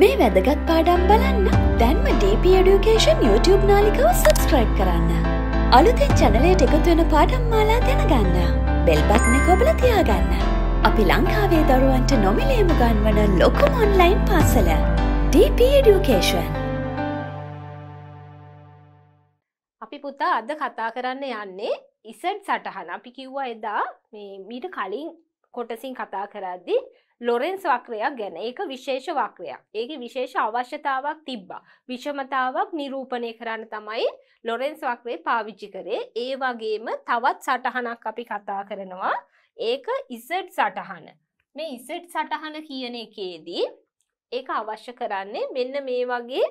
මේ වැදගත් පාඩම් බලන්න දැන්ම DP Education YouTube නාලිකව සබස්ක්‍රයිබ් කරන්න. අලුතෙන් චැනලයට එකතුවෙන පාඩම් මාලා දැනගන්න. බෙල්බත්න කොබල තියාගන්න. අපි ලංකාවේ දරුවන්ට නොමිලේම ගන්වන ලොකුම ඔන්ලයින් පාසල. DP Education. අපි පුතා අද කතා කරන්න යන්නේ ඉසඩ් සටහන අපි කිව්වා එදා මේ මීට කලින් කොටසින් කතා කරද්දි ලොරෙන්ස් වක්‍රයක් ගැන ඒක විශේෂ වක්‍රයක් ඒක විශේෂ අවශ්‍යතාවක් තිබ්බා විෂමතාවක් නිරූපණය කරන්න තමයි ලොරෙන්ස් වක්‍රේ පාවිච්චි කරේ ඒ වගේම තවත් සටහනක් අපි කතා කරනවා ඒක ඉසට් සටහන මේ ඉසට් සටහන කියන එකේදී ඒක අවශ්‍ය කරන්නේ මෙන්න මේ වගේ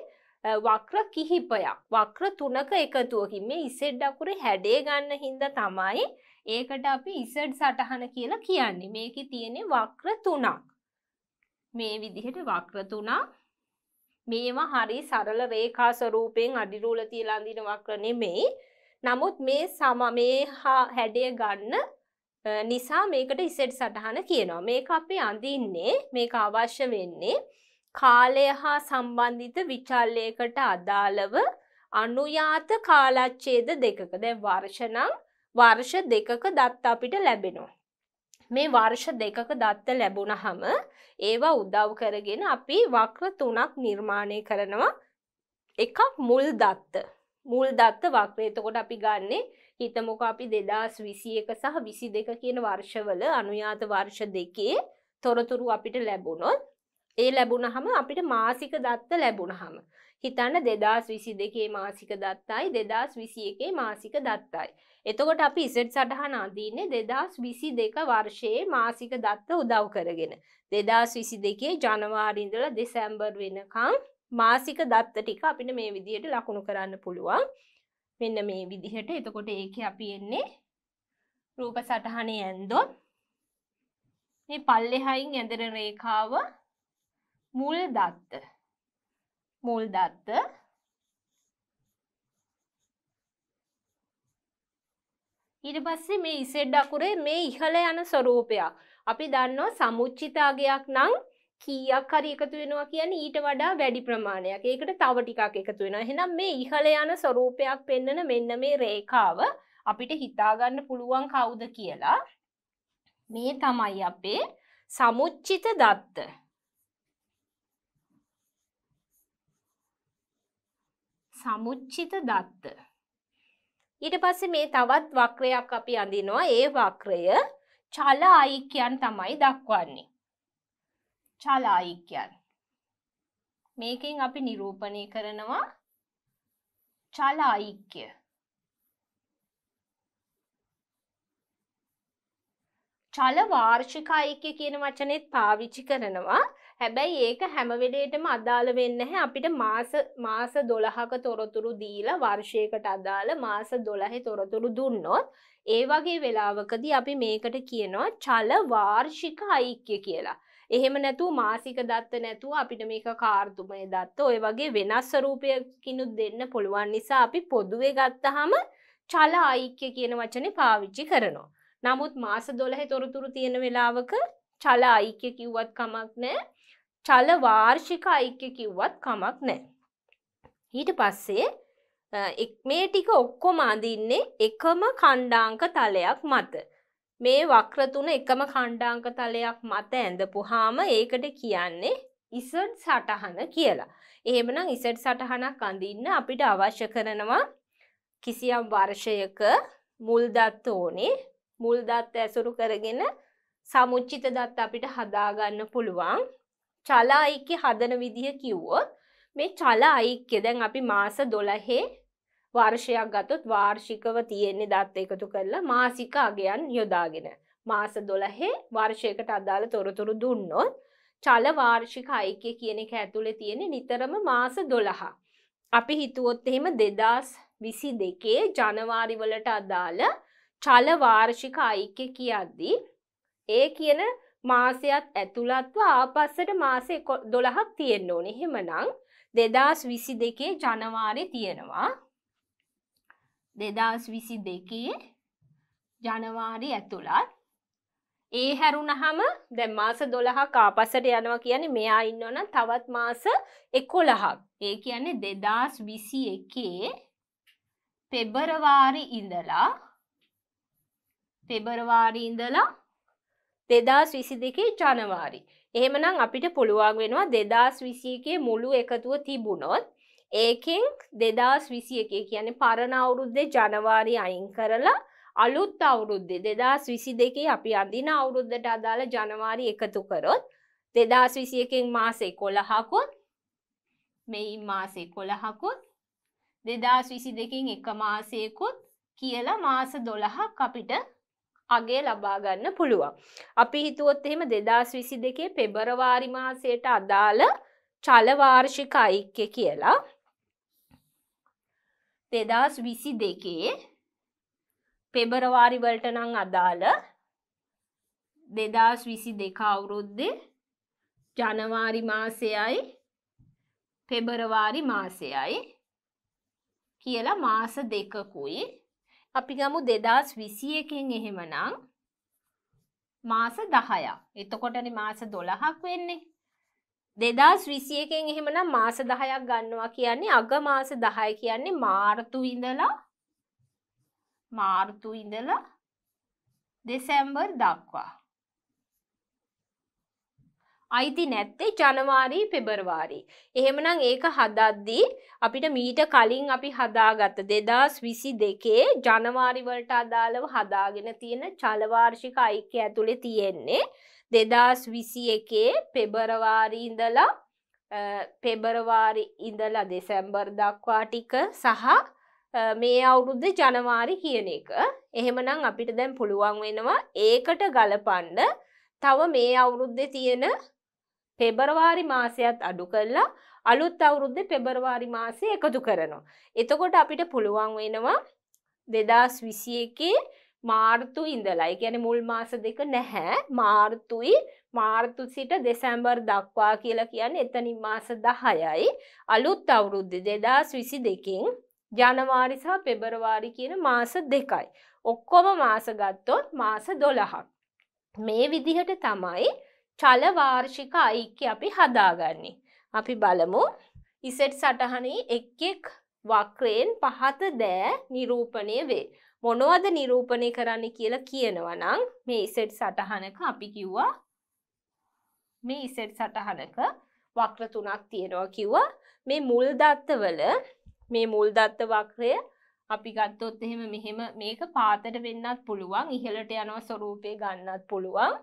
වක්‍ර කිහිපයක් වක්‍ර තුනක එකතුවකින් මේ ඉසෙඩ් අකුරේ හැඩේ ගන්න හින්දා තමයි ඒකට අපි ඉසඩ් සටහන කියලා කියන්නේ මේක තියෙනෙ වක්‍ර තුනක් මේ විදිහට වක්‍ර තුනා මේවා හරි සරල රේකා ස්වරූපයෙන් අඩිරූල තියලා අඳින වක්‍ර නෙමෙයි නමුත් මේ සම මේ හා හැඩය ගන්න නිසා මේකට ඉසෙට් සටහන කියනවා මේක අපි අඳින්නේ මේක අවශ්‍ය වෙන්නේ කාලය හා සම්බන්ධිත විචල්ලයකට අදාළව අනුයාත කාලච්ඡේද දෙකක දැන් වර්ෂ නම් වර්ෂ දෙකක දත්ත අපිට ලැබෙනවා. මේ වර්ෂ දෙකක දත්ත ලැබුණහම ඒවා උදව් කරගෙන අපි වක්‍ර තුනක් නිර්මාණය කරනවා එකක් මුල් දත්ත මුල් දත්ත වක්‍රේතකොට අපි ගන්නේ හිතමොක අපි දෙදස් විසි එක සහ විසි දෙක කියන වර්ෂවල අනුයාත වර්ෂ දෙකේ තොරතුරු අපිට ලැබුණොත් ඒ ලැබුණහම අපිට මාසික දත්ත ලැබුණහම හිතන්න දෙදස් විසි දෙකේ මාසික දත්තයි දෙදස් විසි එකේ මාසික දත්තයි. එතකොට අපි ඉසට් සටහන අදීන්නේ දෙදස් විසි දෙක වර්ෂයේ මාසික දත්ත උදව් කරගෙන. දෙදස් විසි දෙකේ ජනවාරින්දල දෙසැම්බර් වෙනකං මාසික දත්ත ටික අපිට මේ විදියට ලකුණු කරන්න පුළුවන්. මෙන්න මේ විදිහට එතකොට ඒක අපි එන්නේ රූප සටහනේ ඇන්දොත් මේ පල්ලෙහයින් ඇදර රේඛාව මුල් දත්ත මුල් දත්ත ඊට පස්සේ මේ ඉසෙඩ් අකුරේ මේ ඉහළ යන ස්වරූපයක්. අපි දන්නවා සමුච්චිතාගයක් නම් කීයක් හරි එකතු වෙනවා කියන්නේ ඊට වඩා වැඩි ප්‍රමාණයක්. ඒකට තව ටිකක් එකතු වෙනවා. එහෙනම් මේ ඉහළ යන ස්වරූපයක් පෙන්වන මෙන්න මේ රේඛාව අපිට හිතා ගන්න පුළුවන් කවුද කියලා. මේ තමයි අපේ සමුච්චිත දත්ත. සමුච්චිත දත්ත. ඊට පස්සේ මේ තවත් වක්‍රයක් අපි අඳිනවා ඒ වක්‍රය චල අයික්‍යයන් තමයි දක්වන්නේ. චල අයික්‍යයන්. මේකෙන් අපි නිරූපණය කරනවා චල අයික්‍ය. චල වාර්ෂික අයික්‍ය කියන වචනේත් පාවිච්චි කරනවා හැබැයි ඒක හැමවෙලේටම අදාළ වෙන්න හැ අපිට මාස මාස දොළහක තොරතුරු දීලා වර්ෂයකට අදාළ මාස දොළහෙ තොරතුරු දුන්නොත් ඒ වගේ වෙලාවකදී අපි මේකට කියනවා චල වාර්ෂික අයික්‍ය කියලා. එහෙම නැතු මාසික දත්ත නැතුව අපිට මේක කාර්තුමය දත්ත ඔය වගේ වෙනස් ස්වරූපයකිනුත් දෙන්න පුළුවන් නිසා අපි පොදුවේ ගත්තහම චල අයික්‍ය කියන වචනය පාවිච්චි කරනවා. නමුත් මාස දොළහෙ තොරතුරු තියෙන වෙලාවක චල අයික්‍ය කිව්වත් කමක් නෑ චල වාර්ෂික අයික්‍ය කිව්වත් කමක් නෑ. ඊට පස්සේ මේ ටික ඔක්කොම අඳින්නේ එකම කණ්ඩාංක තලයක් මත. මේ වක්‍ර තුන එකම කණ්ඩාංක තලයක් මත ඇඳපුහාම ඒකට කියන්නේ ඉසඩ් සටහන කියලා. එහෙමනම් ඉසඩ් සටහනක් අඳින්න අපිට අවශ්‍ය කරනවා කිසියම් වර්ෂයක මුල් දත්ත ඕනේ මුල් දත්ත ඇසුරු කරගෙන සමුච්චිත දත්ත අපිට හදාගන්න පුළුවන් චලායික්‍ය හදන විදිහ කිව්වොත් මේ චලායික්‍ය දැන් අපි මාස දොළහේ වර්ෂයක් ගතොත් වාර්ෂිකව තියෙන්නේ දත් එකතු කරලා මාසික අගයන් යොදාගෙන. මාස දොළහේ වර්ෂයකට අදාළ තොරතුරු දුන්නොත් චල වාර්ෂික අයික්‍ය කියන එක ඇතුළේ තියෙන නිතරම මාස දොළහා. අපි හිතුවොත් එහෙම දෙදස් විසි දෙකේ ජනවාරිවලට අදාළ චලවාර්ෂික අයික්‍ය කියද්දී ඒ කියන මාසයත් ඇතුළත්ව ආපස්සට මාසේ දොළහක් තියෙන්න ඕන එහෙමනං දෙදස් විසි දෙකේ ජනවාරය තියෙනවා දෙදස් විසි දෙකේ ජනවාරි ඇතුළත් ඒ හැරුණහම දැ මාස දොළහා කාපසට යනවා කියන මෙයා ඉන්නවන තවත් මාස එකොළහක් ඒ කියන්නේ දෙදස් විසි එකේ පෙබරවාරි ඉඳලා පෙබරවාරි ඉඳලා දෙදස් විසි දෙකේ ජනවාරි. එහෙමනම් අපිට පුළුවන් වෙනවා දෙදස් විසියකේ මුළු එකතුව තිබුණොත් ඒකෙන් දෙදස් විසිය එක කියන පරණ අවුරුද්දේ ජනවාරි අයින් කරලා අලුත් අවුරුද්දේ දෙදස් විසි දෙකේ අපි අඳින අවුරුද්දට අදාළ ජනවාරි එකතු කරොත් දෙදස් විසි එකෙන් මාසේ කොළහකුත් මෙයි මාසේ කොළහකුත් දෙදස් විසි දෙකින් එක මාසයකුත් කියලා මාස දොළහක් අපිට අගේ ලබාගන්න පුළුවන්. අපි හිතුවොත් එහෙම දෙදස් විසි දෙකේ පෙබරවාරිමාසයට අදාළ චලවාර්ෂික අයික්‍ය කියලා දෙදස් විසි දෙකේ පෙබරවාරිවලට නං අදාළ දෙදස් විසි දෙකවුරුද්දෙ ජනවාරි මාසයයි පෙබරවාරි මාසයයි කියලා මාස දෙකකුයි අපි ගමු දෙදස් විසිය එකෙන් එහෙමනං මාස දහයක් එතකොටන මාස දොළහක් වෙන්නේ දෙදස් විසිය එකෙන් එහෙමන මාස දහයක් ගන්නවා කියන්නේ අග මාස දහය කියන්නේ මාර්තු ඉඳලා මාර්තු ඉඳලා දෙසැම්බර් දක්වා අයිති නැත්තේ ජනවාරි පෙබරවාරි. එහෙමනම් ඒක හදද්දී අපිට මීට කලින් අපි හදාගත්ත දෙදස් විසි දෙකේ ජනවාරිවලට අදාළව හදාගෙන තියෙන චලවාර්ෂික අයික්‍ය ඇතුළෙ තියෙන්නේ දෙදස් විසි එකේ පෙබරවාරි ඉඳලා පෙබරවාරි ඉඳලා දෙසැම්බර් දක්වා ටික සහ මේ අවුරුද්ධ ජනවාරි කියන එක එහෙමනම් අපිට දැන් පුළුවන් වෙනවා ඒකට ගලපන්න තව මේ අවුරුද්ධ තියෙන පෙබරවාරි මාසයත් අඩු කරලා අලුත් අවුරුද්ද පෙබරවාරි මාසය එකතු කරනවා. එතකොට අපිට පුළුවන් වෙනවා දෙදස් විසි එකේ මාර්තු ඉඳලයි ගැන මුල් මාස දෙක නැහැ මාර්තුයි මාර්තු සිට දෙසැම්බර් දක්වා කියලා කියන්න එතනින් මාස දහයයි අලුත් අවුරුද්ධ දෙදස් විසි දෙකින් ජනවාරි සහ පෙබරවාරි කියන මාස දෙකයි. ඔක්කොම මාස ගත්තොත් මාස දොළහක්. මේ විදිහට තමයි චලවාර්ෂික අයික්‍ය අපි හදාගන්නේ. අපි බලමු ඉසෙට් සටහනේ එක් එක් වක්‍රයෙන් පහත දෑ නිරූපණය වේ. මොනවද නිරූපණය කරන්න කියලා කියනවනං මේ ඉසෙට් සටහනක අපි කිව්වා මේ ඉසෙට් සටහනක වක්‍ර තුනක් තියෙනවා කිව්ව මේ මුල් දත්තවල මේ මුල් දත්ත වක්‍රය අපි ගත්තොත් එහෙම මෙහෙම මේක පාතට වෙන්නත් පුළුවන් ඉහළට යනවා ස්වරූපය ගන්නත් පුළුවන්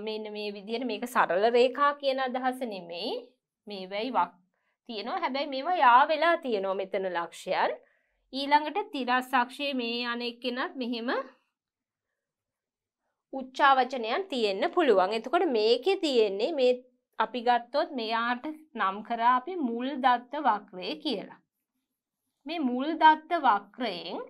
මෙන්න මේ විදිහට මේක සරල රේඛා කියන අදහස නෙමෙයි මේවැයි වක් තියෙනවා හැබැයි මේවා යා වෙලා තියෙනවා මෙතන ලක්ෂයන් ඊළඟට තිරස්සක්ෂයේ මේ අනෙක් කෙනත් මෙහෙම උච්චාවචනයන් තියෙන්න පුළුවන් එතකොට මේකේ තියෙන්නේ මේ අපි ගත්තොත් මෙයාට නම් කරා අපි මුල් දත්ත වක්‍රය කියලා. මේ මුල් දත්ත වක්‍රයෙන්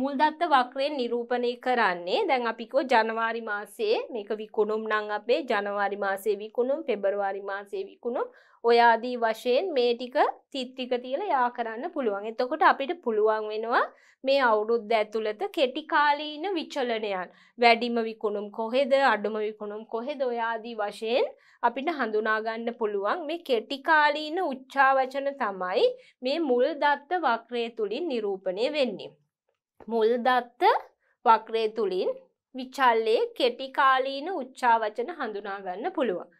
මුල්දත්ත වක්‍රයෙන් නිරූපණය කරන්නේ දැන් අපිකෝ ජනවාරි මාසයේ මේක විකුණුම් නං අපේ ජනවාරි මාසේ විකුණුම් පෙබරවාරි මාසේ විකුණුම් ඔයාදී වශයෙන් මේ ටික තිත්්‍රික තියල යා කරන්න පුළුවන් එතකොට අපිට පුළුවන් වෙනවා මේ අවුරුද්ද ඇතුළත කෙටිකාලීන විචලනයන් වැඩිම විකුණුම් කොහෙද අඩුම විකුණුම් කොහෙද ඔයාදී වශයෙන් අපිට හඳුනාගන්න පුළුවන් මේ කෙටිකාලීන උච්චාවචන තමයි මේ මුල් දත්ත වක්‍රය තුළින් නිරූපණය වෙන්නේ. මුල් දත්ත වක්‍රය තුළින් විචල්ලේ කෙටිකාලීන උච්චාවචන හඳුනාගන්න පුළුවන්.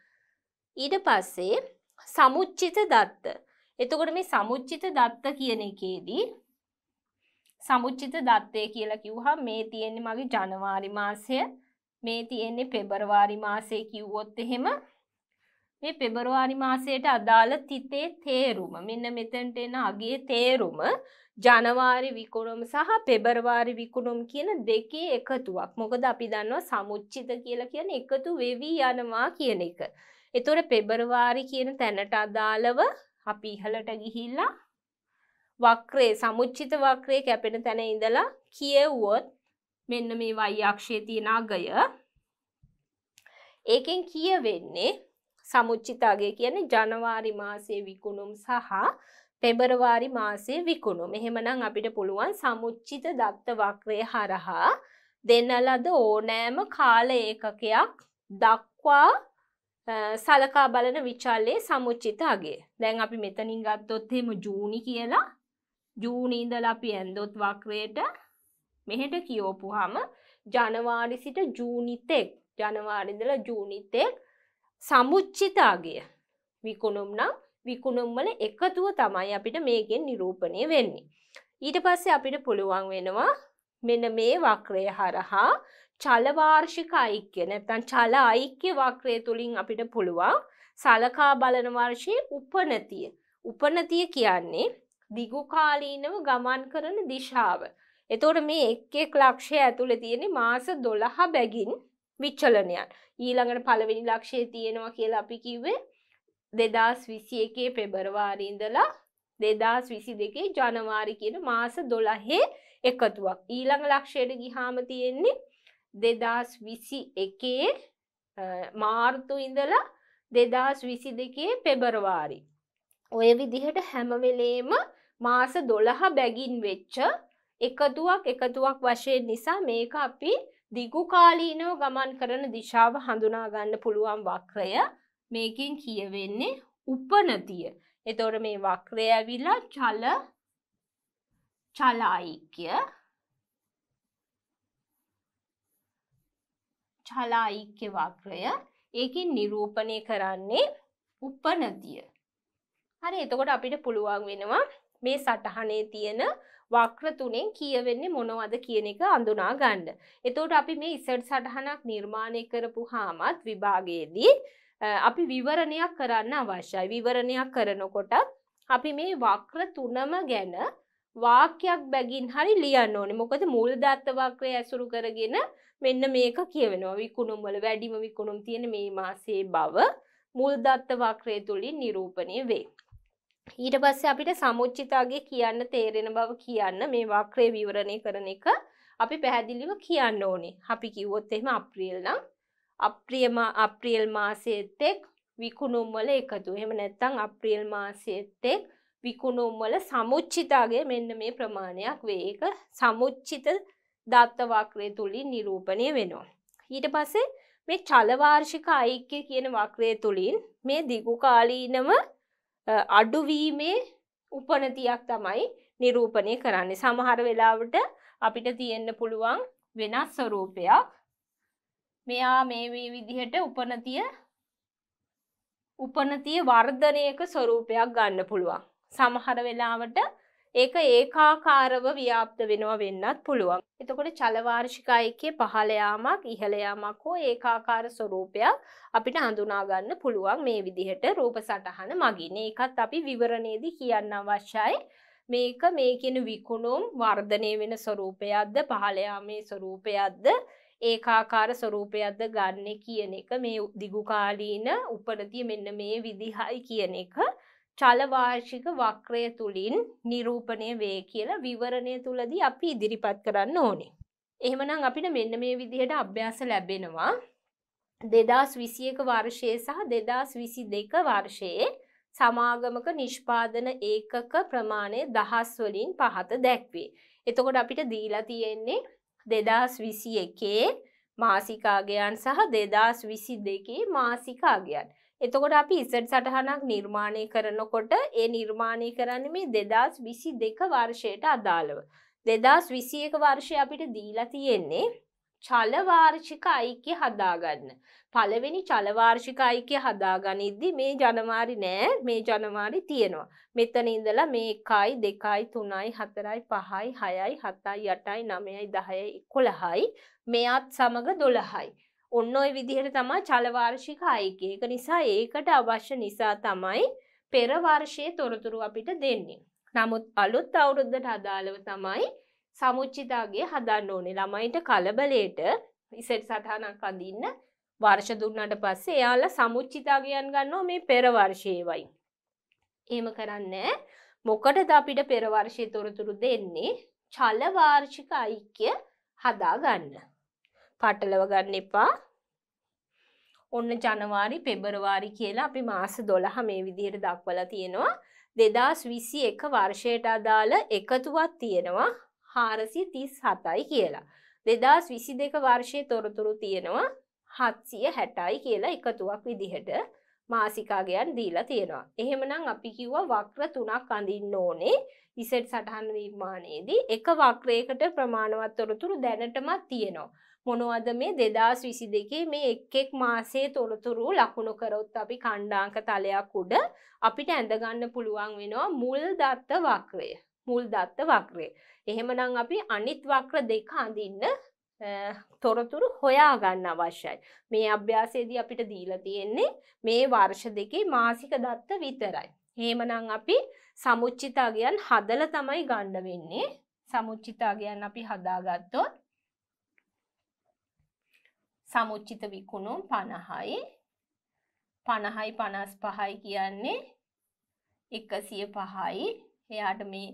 ඊට පස්සේ සමුච්චිත දත්ත. එතකොට මේ සමුච්චිත දත්ත කියන එකේදී සමුච්චිත දත්තය කියලා කිව්හා මේ තියෙන්නේ මගේ ජනවාරි මාසය මේ තියෙන්නේ පෙබරවාරි මාසය කිව්වොත් එහෙම මේ පෙබරවාරි මාසයට අදාළ තිතේ තේරුම මෙන්න මෙතැන්ට එන අගේ තේරුම ජනවාරි විකුණුම් සහ පෙබරවාරි විකුණුම් කියන දෙකේ එකතුවක් මොකද අපි දන්නවා සමුච්චිත කියලා කියන එකතු වෙවී යනවා කියන එක. එතොර පෙබරවාරි කියන තැනට අදාළව අපි ඉහලට ගිහිල්ලා වක්‍රේ සමුච්චිත වක්‍රේ කැපෙන තැන ඉඳලා කියවුවොත් මෙන්න මේ වයි අක්ෂයේ තියෙන අගය ඒකෙන් කියවෙන්නේ සමුච්චිතාගේ කියන්නේ ජනවාරි මාසයේ විකුණුම් සහ පෙබරවාරි මාසේ විකුණුම්. එහෙමනම් අපිට පුළුවන් සමුච්චිත දත්ත වක්‍රය හරහා දෙන ලද ඕනෑම කාල ඒකකයක් දක්වා සලකා බලන විචාලයේ සමුච්චිතාගේ. දැන් අපි මෙතනින් ගත්තොත් එහෙම ජූනි කියලා ජූනි ඉඳලා අපි ඇන්දොත් වක්‍රයට මෙහෙට කියවපුවාම ජනවාරි සිට ජූනි තෙක් ජනවාරි ඉඳලා ජූනි තෙක් සමුච්චිතාගය විකුණුම් නම් විකුණුම්වල එකතුව තමයි අපිට මේකෙන් නිරූපණය වෙන්නේ. ඊට පස්සේ අපිට පුළුවන් වෙනවා මෙන මේ වක්‍රය හරහා චලවාර්ෂික අයික්‍ය නැත්තන් චල අයික්‍ය වක්‍රය තුළින් අපිට පුළුවන් සලකා බලන වර්ෂයේ උපනතිය. උපනතිය කියන්නේ දිගුකාලීනව ගමන් කරන දිශාව. එතෝට මේ එක් එක් ලක්ෂය ඇතුළ තියෙන මාස දොළහ බැගින් විච්චලනයන් ඊළඟට පළවෙනි ලක්ෂය තියෙනවා කියලා අපි කිව්වේ දෙදස් විසි එකේ පෙබරවාරීඉඳලා දෙදස් විසි දෙකේ ජනවාරි කියන මාස දොළහේ එකතුවක් ඊළඟ ලක්ෂයට ගිහාම තියෙන්නේ දෙදස් විසි එකේ මාර්තු ඉඳලා දෙදස් විසි දෙකේ පෙබරවාරි. ඔය විදිහට හැමවෙලේම මාස දොළහ බැගින් වෙච්ච එකතුවක් එකතුවක් වශයෙන් නිසා මේක අපි දිගුකාලීනව ගමන් කරන දිශාව හඳුනා ගන්න පුළුවන් වක්‍රය මේකින් කියවෙන්නේ උපනතිය. එතොට මේ වක්‍රය ඇවිලා චල චලායික්‍ය චලායික්‍ය වක්‍රය ඒකින් නිරූපණය කරන්නේ උපනතිය. හරි එතකොට අපිට පුළුවන් වෙනවා මේ සටහනේ තියෙන වක්‍ර තුනෙන් කියවෙන්නේ මොනවද කියන එක අඳුනා ගන්න. එතෝට අපි මේ ඉසට් සටහනක් නිර්මාණය කරපු හාමත් විභාගයේදී අපි විවරණයක් කරන්න අවශ්‍යයි. විවරණයක් කරනකොටත් අපි මේ වක්‍ර තුනම ගැන වාක්‍යයක් බැගින් හරි ලියන්න ඕනේ. මොකද මූල දත්ත වක්‍රය ඇසුරු කරගෙන මෙන්න මේක කියවෙනවා. විකුණුම් වල වැඩිම විකුණුම් තියෙන මේ මාසයේ බව මූල දත්ත වක්‍රය තුලින් නිරූපණය වේ. ඊට පස්සේ අපිට සමුච්චිතාගේ කියන්න තේරෙන බව කියන්න මේ වක්‍රය විවරණය කරන එක අපි පැහැදිලිව කියන්න ඕනේ. අපි කිව්වොත් එහෙම අප්‍රියල් නම් අප්‍රියම අප්‍රියල් මාසයේත් එක් විකුණුම් වල එකතු. එහෙම නැත්නම් අප්‍රියල් මාසයේත් එක් විකුණුම් වල සමුච්චිතගේ මෙන්න මේ ප්‍රමාණයක් වේ. ඒක සමුච්චිත දත්ත වක්‍රය තුලින් නිරූපණය වෙනවා. ඊට පස්සේ මේ චල වාර්ෂික ඓක්‍ය කියන වක්‍රය තුලින් මේ දිගු කාලීනව අඩුවීමේ උපනතියක් තමයි නිරූපණය කරන්නේ සමහර වෙලාවට අපිට තියෙන්න පුළුවන් වෙනස් ස්වරූපයක් මෙයා මේ විදිහට උපනතිය උපනතිය වර්ධනයක ස්වරූපයක් ගන්න පුළුවන් සමහර වෙලාවට ඒක ඒකාකාරව ව්‍යාප්ත වෙනවා වෙන්නත් පුළුවන්. එතකොට චලවාර්ෂිකා එකේ පහළ යාමක් ඉහළ යාමක් හෝ ඒකාකාර ස්වරූපයක් අපිට හඳුනා ගන්න පුළුවන් මේ විදිහට රූප සටහන මගින්. ඒකත් අපි විවරණයේදී කියන්න අවශ්‍යයි. මේක මේ කියන විකුණුම් වර්ධනය වෙන ස්වරූපයක්ද පහළ යාමේ ස්වරූපයක්ද ඒකාකාර ස්වරූපයක්ද ගන්න කියන එක මේ දිගුකාලීන උපනතිය මෙන්න මේ විදිහයි කියන එක චලවාර්ෂික වක්‍රය තුළින් නිරූපණය වේ කියලා විවරණය තුළදී අපි ඉදිරිපත් කරන්න ඕනේ. එහෙමනම් අපිට මෙන්න මේ විදිහට අභ්‍යාස ලැබෙනවා. දෙදස් විසියක වර්ෂය සහ දෙදස් විසි දෙක වර්ෂයේ සමාගමක නිෂ්පාදන ඒකක ප්‍රමාණය දහස්වලින් පහත දැක්වේ. එතකොට අපිට දීලා තියෙන්නේ දෙදස් විසි එකේ මාසිකාගයන් සහ දෙදස් විසි දෙකේ මාසිකාගයන්. එතකොට අපි ඉසට් සටහනක් නිර්මාණය කරනකොට ඒ නිර්මාණය කරන්න මේ දෙදස් විසි දෙක වර්ෂයට අදාළව. දෙදස් විසි එක වර්ෂය අපිට දීලා තියෙන්නේ චලවාර්ෂික අයික්‍ය හදාගන්න. පළවෙනි චලවාර්ෂික අයික්‍ය හදාගනිද්දි මේ ජනවාරි නෑ මේ ජනවාරි තියෙනවා. මෙතන ඉඳලා මේ එකයි දෙකයි තුනයි හතරයි පහයි හයයි හතයි යටයි නමයයි දහයයි කොළහයි මෙයත් සමඟ දොළහයි. ඔන්න ඔය විදිහට තමා චලවාර්ෂික අයිකය එක නිසා ඒකට අවශ්‍ය නිසා තමයි පෙරවර්ෂයේ තොරතුරු අපිට දෙන්නේ. නමුත් අලුත් අවුරුද්දට අදාළව තමයි සමුච්චිතාගේ හදන්න ඕනේ ළමයිට කලබලයට ඉසෙට් සටහනක් අඳින්න වර්ෂ දුන්නට පස්සේ එයාලා සමුච්චිතාගයන් ගන්නවා මේ පෙරවර්ෂයේවයි. එහෙම කරන්නේ මොකටද අපිට පෙරවර්ෂයේ තොරතුරු දෙන්නේ? චලවාර්ෂික ඓක්‍ය හදාගන්න. පටලව ගන්න එපා. ඔන්න ජනවාරි පෙබරවාරි කියලා අපි මාස 12 මේ විදිහට දක්වලා තියෙනවා. 2021 වර්ෂයට අදාළ එකතුවක් තියෙනවා 437යි කියලා. 2022 වර්ෂයේ තොරතුරු තියෙනවා 760යි කියලා එකතුවක් විදිහට මාසිකාගයන් දීලා තියෙනවා. එහෙමනම් අපි කිව්වා වක්‍ර තුනක් අඳින්න ඕනේ. ඉසෙට් සටහන් නිර්මාණයේදී එක වක්‍රයකට ප්‍රමාණවත් තොරතුරු දැනටමත් තියෙනවා. මොනවද මේ දෙදස් විසි දෙකේ මේ එක්ෙක් මාසේ තොරතුරු ලකුණු කරොත් අපි කණ්ඩාංක තලයක් උඩ අපිට ඇඳගන්න පුළුවන් වෙනවා මුල් දත්ත වක්‍රය මුල් දත්ත වක්‍රේ. එහෙමනම් අපි අනිත් වක්‍ර දෙක අඳින්න තොරතුරු හොයාගන්න අවශ්‍යයි. මේ අභ්‍යාසයේදී අපිට දීලා තියෙන්නේ මේ වර්ෂ දෙකේ මාසික දත්ත විතරයි. එහෙමනම් අපි සමුච්චිතාගයන් හදලා තමයි ගන්න වෙන්නේ. සමුච්චිතාගයන් අපි හදාගත්තොත් සමුච්චිත විකුණුම් පණහයි පණහයි පනස් පහයි කියන්නේ එකසිය පහයි එයාට මේ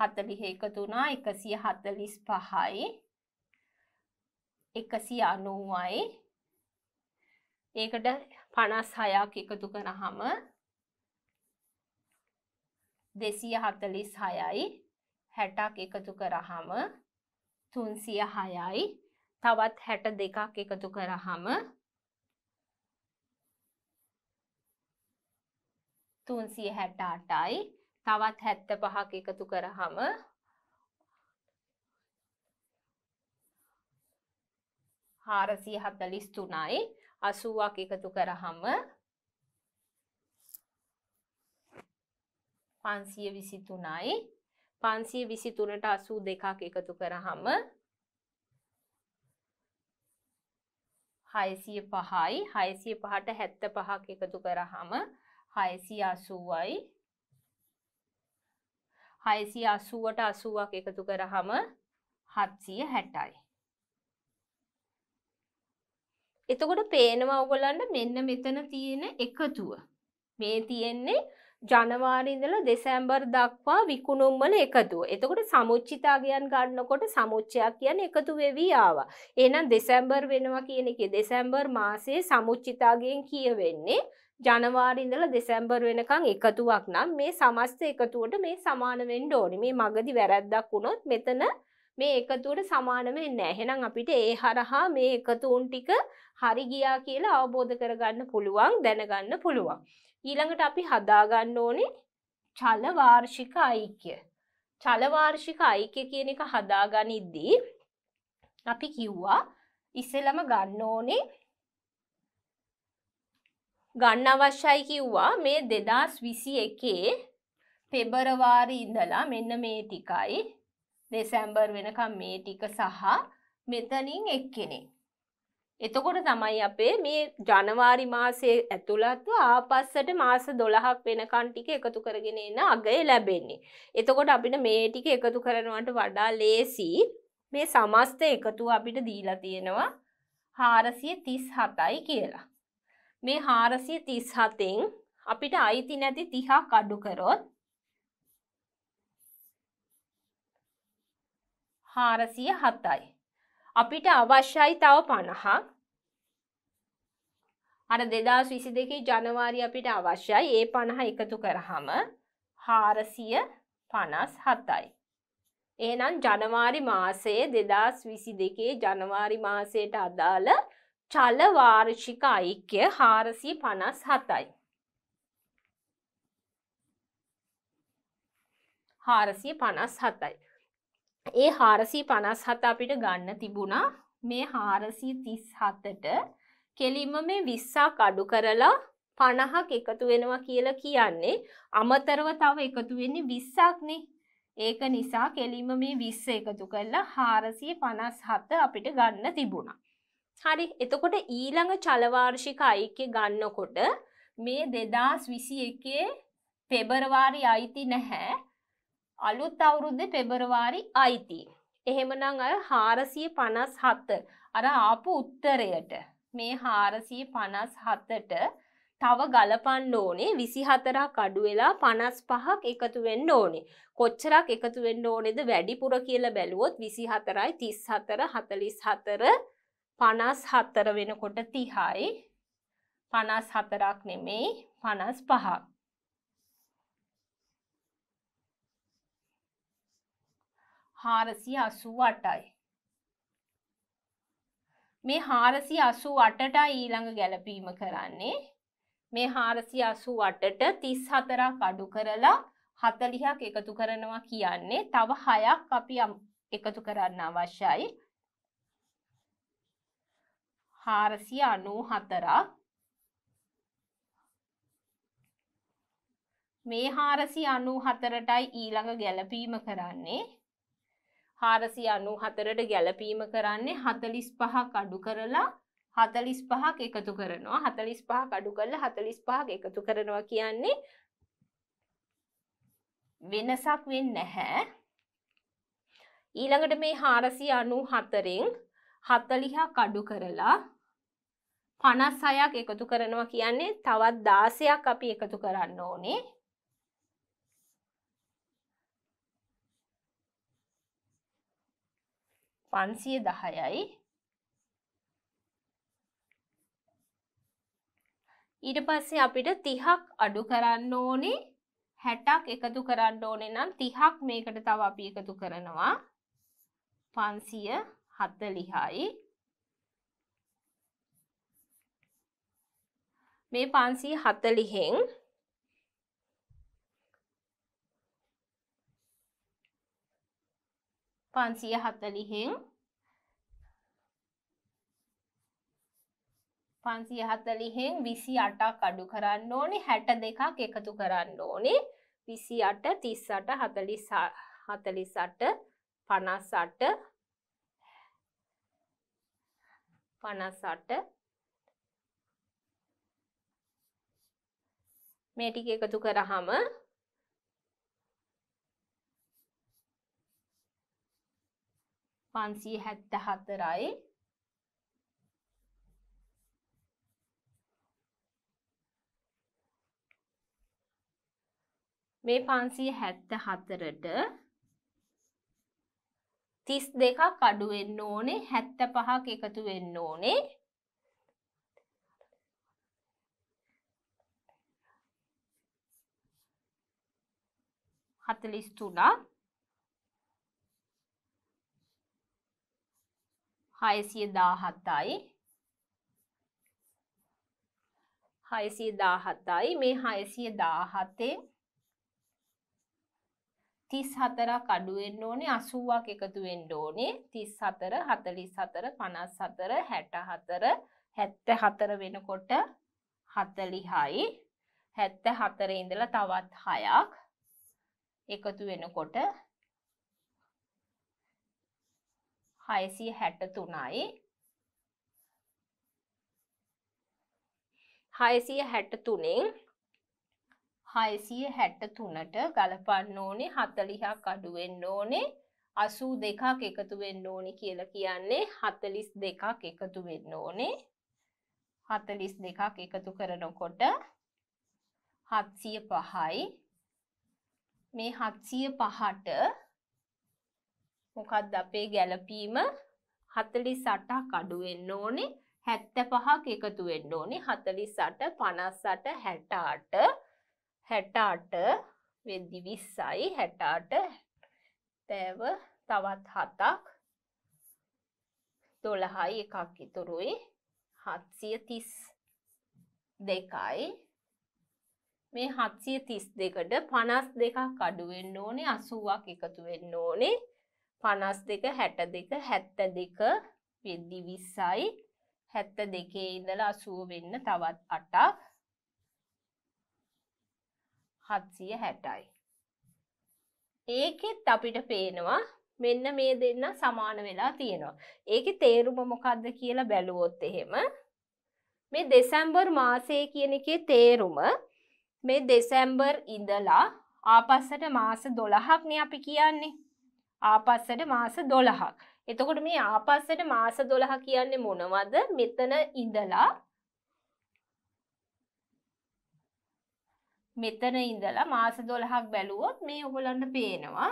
හතලිහ එකතුනා එකසිය හතලිස් පහයි එකසි අනුවයි ඒකට පනස් හයක් එකතු කරහම දෙසිය හතලිස් හයයි හැටක් එකතු කරහම තුන්සිය හයයි තවත් හැට දෙකක් එකතු කරහම තුන්සිය හැට අටයි තවත් හැත්ත පහක් එකතු කරහම හාරසිය හතලිස් තුනයි අසුවක් එකතු කරහම පන්සිය විසි තුනයි පන්සිය විසි තුනට අසූ දෙකක් එකතු කරහම හයසිය පහයි හයසිය පහට හැත්ත පහක් එකතු කරහම හයසි අසුවයි හයසි අසුවට අසුවක් එකතු කරහම හත්සිය හැටයි. එතකොට පේනවා ඔගොලන්ට මෙන්න මෙතන තියෙන එකතුව. මේ තියෙන්නේ ජනවාරිඉඳල දෙසැම්බර් දක්වා විකුණුම් වල එකතුව. එතකොට සමුච්චිතාගයන් ගන්නකොට සමුච්චයක් කියන එකතු වෙවී ආවා. එනම් දෙසැම්බර් වෙනවා කියන එක දෙසැම්බර් මාසේ සමුච්චිතාගයෙන් කියවෙන්නේ ජනවාරිඉඳල දෙසැම්බර් වෙනකං එකතුවක් නම් මේ සමස්ත එකතුවට මේ සමානවෙන්ඩ ඕනි මේ මගදි වැරැද්දක් වුණොත් මෙතන මේ එකතුවට සමානම එන්න එහෙනම් අපිට ඒ හරහා මේ එකතුූන් ටික හරි ගියා කියලා අවබෝධ කරගන්න පුළුවන් දැනගන්න පුළුවන්. ඊළඟට අපි හදාගන්න ඕනේ චලවාර්ෂික ඓක්‍ය. චලවාර්ෂික ඓක්‍ය කියන එක හදාගනිද්දී අපි කිව්වා ඉස්සෙලම ගන්න ඕනේ ගන්න අවශ්‍යයි කිව්වා මේ දෙදස් විසි එකේ පෙබරවාරි ඉඳලා මෙන්න මේ ටිකයි දෙසැම්බර් වෙනකම් මේ ටික සහ මෙතනින් එක්කෙනෙක් එතකොට තමයි අපේ මේ ජනවාරි මාසය ඇතුළත්ව ආපස්සට මාස දොළහක් වෙනකන් ටික එකතු කරගෙන එන්න අගය ලැබෙන්නේ. එතකොට අපිට මේ ටික එකතු කරනවට වඩා ලේසි මේ සමස්ත එකතුව අපිට දීලා තියෙනවා හාරසිය තිස් හතයි කියලා. මේ හාරසිය තිස් හතෙන් අපිට අයිති නැති තිහක් අඩු කරොත් හාරසිය හතයි. අපිට අවශ්‍යයි තව පණහක් අර දෙදස් විසි දෙකේ ජනවාරි අපිට අවශ්‍යයි ඒ පණහ එකතු කරහම හාරසිය පනස් හතයි. ඒනම් ජනවාරි මාසයේ දෙදස් විසි දෙකේ ජනවාරි මාසයට අදාළ චලවාර්ෂික අයික්‍ය හාරසී පනස් හතයි. හාරසිය පනස් හතයි. ඒ හාරසී පනස් හත අපිට ගන්න තිබුණා මේ හාරසී තිස් හතට කෙලින්ම මේ 20ක් අඩු කරලා 50ක් එකතු වෙනවා කියලා කියන්නේ අමතරව තව එකතු වෙන්නේ 20ක්නේ. ඒක නිසා කෙලින්ම මේ 20 එකතු කරලා 457 අපිට ගන්න තිබුණා. හරි. එතකොට ඊළඟ චලවාර්ෂික අයික්‍ය ගන්නකොට මේ 2021 පෙබරවාරි අයිති නැහැ. අලුත් අවුරුද්දේ පෙබරවාරි අයිති. එහෙමනම් අර 457 අර ආපු උත්තරයට මේ හාරසිය පනස් හත්තට තව ගලපන්න ඕනේ විසි හතරක් අඩුවෙලා පනස් පහක් එකතු වෙන්න ඕනේ. කොච්චරක් එකතු වෙන්න ඕනෙද වැඩිපුර කියල බැලුවොත් විසි හතරයි තිස් හතර හතලිස් හතර පනස් හත්තර වෙනකොට තිහයි පනස් හතරක් නෙමෙයි පනස් පහක්. හාරසිය අසුව අටයි. මේ හාරසි අසූ අටට ඊළඟ ගැලපීම කරන්නේ මේ හාරසි අසූ අටට තිස් හතරක් අඩු කරලා හතලිහක් එකතු කරනවා කියන්නේ තව හයක් අපි එකතු කරන්න අවශ්‍යයි හාරසිය අනූ හතරක් මේ හාරසි අනූ හතරටයි ඊළඟ ගැලපීම කරන්නේ හාරසි අනු හතරට ගැලපීම කරන්නේ හතලිස් පහක් අඩු කරලා හතලිස් පහක් එකතු කරනවා හතලිස් පහක් අඩු කරලා හතලිස් පහක් එකතු කරනවා කියන්නේ වෙනසක් වෙන්න නැහැ ඊළඟට මේ හාරසි අනු හතරෙන් හතලිහා කඩු කරලා පනස් සයක් එකතු කරනවා කියන්නේ තවත් දාසයක් අපි එකතු කරන්න ඕනේ පන්සිය දහයයි ඊට පස්සේ අපිට තිහක් අඩු කරන්න ඕනේ හැටක් එකතු කරන්න ඕනේ නම් තිහක් මේකට තව අපි එකතු කරනවා පන්සිය හතලිහයි මේ පන්සිය හතලිහෙෙන් පන්සිය හත්තලිහෙන් පන්සිය හත්තලිහෙන් විසි අටක් අඩු කරන්න ඕනේ හැට දෙකක් එකතු කරන්න ඕනේ විසි අට තිස් අට හතලිස් අට පනස් අට පනස් අට මේ ටික එකතු කරහම පන්සිය හැත්ත හතරයි මේ පන්සිය හැත්ත හතරට තිස් දෙකක් අඩුවෙන්න ඕනේ හැත්ත පහක් එකතු වෙන්න ඕනේ හතලිස් තුනක් හයසිය දාහත්තයි හයසිය දාහත්තයි මේ හයසිය දාහත්තේ තිස් හතරක් අඩුවෙන්න්න ඕනේ අසුවක් එකතුවෙන්ඩ ඕනේ තිස් හතර හතලිස් හතර පනස් හතර හැට හතර හැත්ත හතර වෙනකොට හතලිහයි හැත්ත හතර ඉඳලා තවත් හයක් එකතු වෙනකොට හයසිය හැට තුනයි හයසිය හැට තුනෙන් හයසිය හැට තුනට ගලපන්න ඕනේ හතලිහක් අඩුවෙන්න ඕනේ අසූ දෙකක් එකතු වෙන්න ඕනි කියලා කියන්නේ හතලිස් දෙකක් එකතු වෙන්න ඕනේ හතලිස් දෙකක් එකතු කරනකොට හත්සිය පහයි මේ හත්සිය පහට මොකක්ද අපේ ගැලපීම හතලි සටක් අඩුවෙන්න ඕනේ හැත්ත පහක් එකතු වෙන්න ඕනේ හතලි සට පනස්සට හැටාට හැටාට වෙද්දි විස්සයි හැටාට තෑව තවත් හතක් දොළහයි එකක් ඉතුරුයි හත්සිය තිස් දෙකයි මේ හත්සිය තිස් දෙකට පනස් දෙකක් අඩුවෙන්න ඕනේ අසුවක් එකතු වෙන්න ඕනේ පනස් දෙක හැට දෙක හැත්ත දෙක වෙද්දි විස්සයි හැත්ත දෙකේ ඉඳල අසුව වෙන්න තවත් අටක් හත්සිය හැටයි. ඒකෙත් අපිට පේනවා මෙන්න මේ දෙන්න සමාන වෙලා තියෙනවා. ඒක තේරුම මොකක්ද කියලා බැලුවොත් එහෙම මේ දෙසැම්බර් මාසය කියන එකේ තේරුම මේ දෙසැම්බර් ඉඳලා ආපස්සට මාස 12ක්නේ අපි කියන්නේ. ආපස්සට මාස දොළහක්. එතකොට මේ ආපස්සට මාස දොළහ කියන්නේ මොනවද මෙතන ඉඳලා මෙතන ඉඳලා මාස දොළහක් බැලුවොත් මේ ඔහොලන්න පේනවා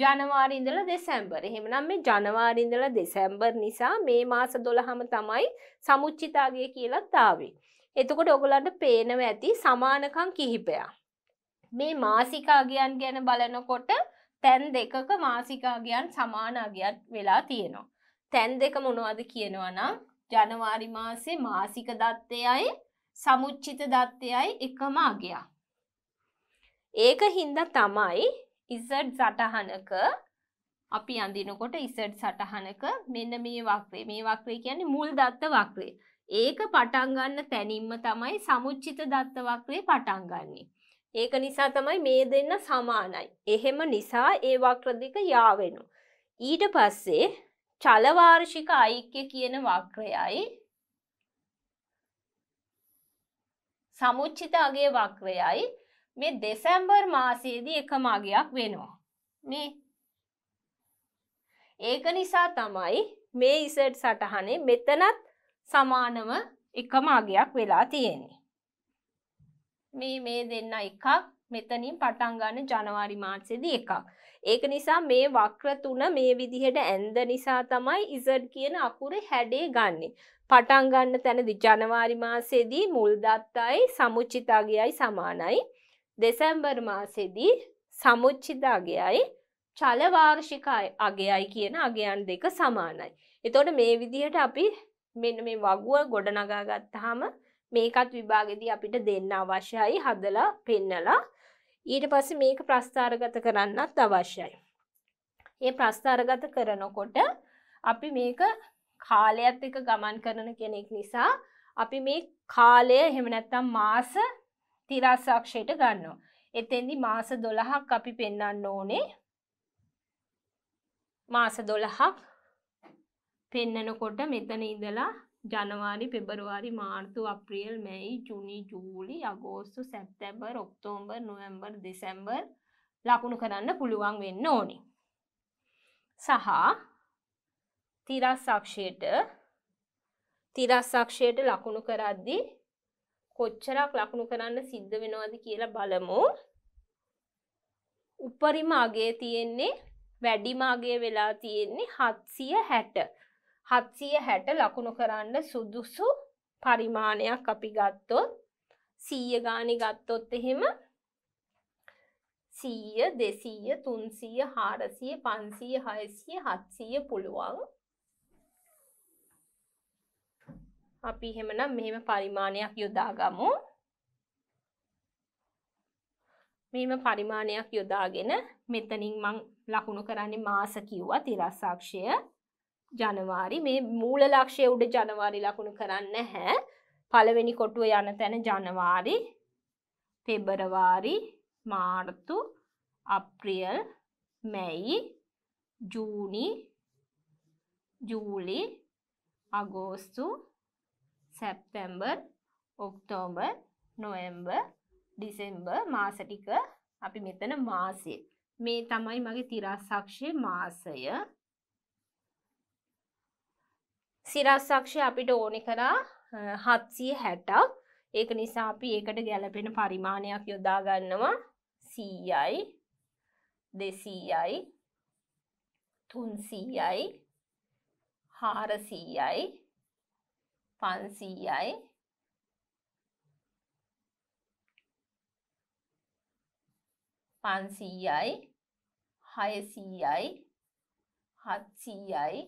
ජනවාරි ඉඳලා දෙසැම්බර්. එහෙමනම් මේ ජනවාරි ඉඳලා දෙසැම්බර් නිසා මේ මාස 12ම තමයි සමුච්චිතාගය කියලා තාවේ. එතකොට ඔයගලන්ට පේනව ඇති සමානකම් කිහිපයක්. මේ මාසික අගයන් ගැන බලනකොට තැන් දෙකක මාසිකාගයන් සමානාගයක් වෙලා තියෙනවා. තැන් දෙක මොනවද කියනවනම් ජනවාරි මාසේ මාසික දත්තයයි සමුච්චිත දත්තයයි එකම අගයක්. ඒක හින්දා තමයි ඉසඩ් සටහනක අපි අඳිනකොට ඉසඩ් සටහනක මෙන්න මේ වක්වේ මේ වක්වේ කියන්නේ මුල් දත්ත වක්වේ. ඒක පටන් ගන්න තැනින්ම තමයි සමුච්චිත දත්ත වක්වේ පටන් ගන්නේ. ඒක නිසා තමයි මේ දෙන්න සමානයි. එහෙම නිසා ඒ වක්‍ර දෙක යාවෙනු. ඊට පස්සේ චලවාර්ෂික ඓක්‍ය කියන වක්‍රයයි සමුච්චිත අගේ වක්‍රයයි මේ දෙසැම්බර් මාසයේදී එකම අගයක් වෙනවා. මේ ඒක නිසා තමයි මේ ඉසට් සටහනේ මෙතනත් සමානම එකම අගයක් වෙලා තියෙන්නේ. මේ මේ දෙන්න එකක් මෙතනින් පටන් ගන්න ජනවාරි මාර්සෙදි එකක්. ඒක නිසා මේ වක්‍ර තුන මේ විදිහට ඇන්ද නිසා තමයි ඉසඩ් කියන අකුරේ හැඩේ ගන්නෙ. පටන් ගන්න තැනදි ජනවාරි මාසෙදී මුල් දත්තයි සමුචිතාගයයි සමානයි. දෙසැම්බර් මාසෙදී සමුච්චිතාගයයි චලවාර්ෂිකයි අගයයි කියන අගයන් දෙක සමානයි. එතොට මේ විදිහට අපි මෙන්න මේ වගුව ගොඩනගා ගත්තාම මේකත් විභාගෙදී අපිට දෙන්න අවශ්‍යයි හදලා පෙන්නලා ඊට පස්සේ මේක ප්‍රස්ථාරගත කරන්නත් අවශ්‍යයි. ඒ ප්‍රස්ථාරගත කරනකොට අපි මේක කාලයත් එක ගමන් කරන කෙනෙක් නිසා අපි මේ කාලය එහෙම නැත්තම් මාස තිරස්සාක්ෂයට ගන්නවා. එතෙන්දි මාස 12ක් අපි පෙන්වන්න ඕනේ. මාස 12ක් පෙන්නකොට මෙතන ඉඳලා ජනවාරි පෙබරවාරි මාර්තු අප්‍රියල් මැයි ජුනි ජූලි අගෝස්තු සැප්තැබර් ඔක්තෝම්බර් නොවම්බර් දෙසැම්බර් ලකුණු කරන්න පුළුවන් වෙන්න ඕනි. සහ තිරස්සක්ෂයට තිරස්සක්ෂයට ලකුණු කරද්දි කොච්චරක් ලකුණු කරන්න සිද්ධ වෙනවාද කියලා බලමු උපරිම අගේ තියෙන්නේ වැඩිමාගේ වෙලා තියෙන්නේ හත්සිය හැට හත්සිය හැට ලකුණු කරන්න සුදුසු පරිමාණයක් අපි ගත්තොත් සීය ගානි ගත්තොත් එහෙම සීය දෙසීය තුන්සීය හාරසිය පන්සීය හයසිය හත්සීය පුළුවන් අපි එහෙමනම් මෙහෙම පරිමාණයක් යොදාගමු මෙම පරිමාණයක් යොදාගෙන මෙතනින් මං ලකුණු කරන්නේ මාස කිව්වා තිරස්සාක්ෂය ජනවාරි මේ මූල ලක්ෂය උඩ ජනවාරි ලකුණු කරන්න හැ පළවෙනි කොටුව යන තැන ජනවාරි පෙබරවාරි මාර්තු අප්‍රියල් මැයි ජූනි ජූලි අගෝස්තු සැප්තැම්බර් ඔක්තෝම්බර් නොවම්බ ඩිසෙම්බ මාසටික අපි මෙතන මාසය මේ තමයි මගේ තිරස්සක්ෂය මාසය සිරස්සක්ෂය අපිට ඕනෙ කරා හත්සිය හැටක් ඒක නිසා අපි ඒකට ගැලපෙන පරිමාණයක් යොදාගන්නවා සීයයි දෙසීයයි තුන්සීයයි හාරසීයයි පන්සීයයි පන්සීයයි හයසීයයි හත්සීයයි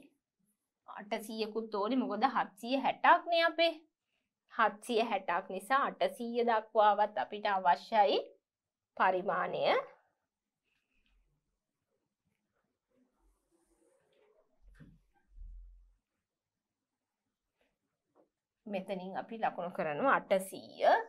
අටසීයකුත් ඕනි මොකොද හත්සිය හැටක්නේ අපේ හත්සිය හැටක් නිසා අටසීය දක්වාවත් අපිට අවශ්‍යයි පරිමාණය මෙතනින් අපි ලකුණු කරනවා අටසීය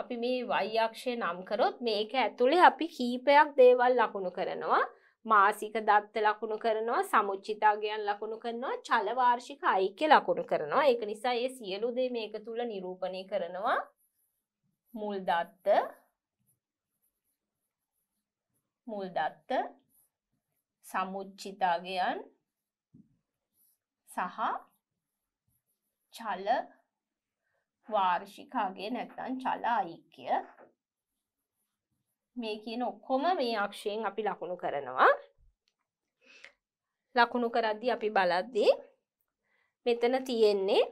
අපි මේ වයික්ෂය නම් කරොත් මේක ඇතුළේ අපි කීපයක් දේවල් ලකුණු කරනවා මාසික දත්ත ලකුණු කරනවා සමුච්චිතාගයන් ලකුණු කරනවා චලවාර්ෂික අයික්‍ය ලකුණු කරනවා ඒක නිසා ඒ සියලු දේ මේක තුළ නිරූපණය කරනවා මුල් දත්ත මුල් දත්ත සමුච්චිතාගයන් සහ චල වාර්ෂිකාගේ නැත්නම් චලායික්‍ය මේ කියන ඔක්කොම මේ අක්ෂයෙන් අපි ලකුණු කරනවා ලකුණු කරද්දී අපි බලද්දී මෙතන තියෙන්නේ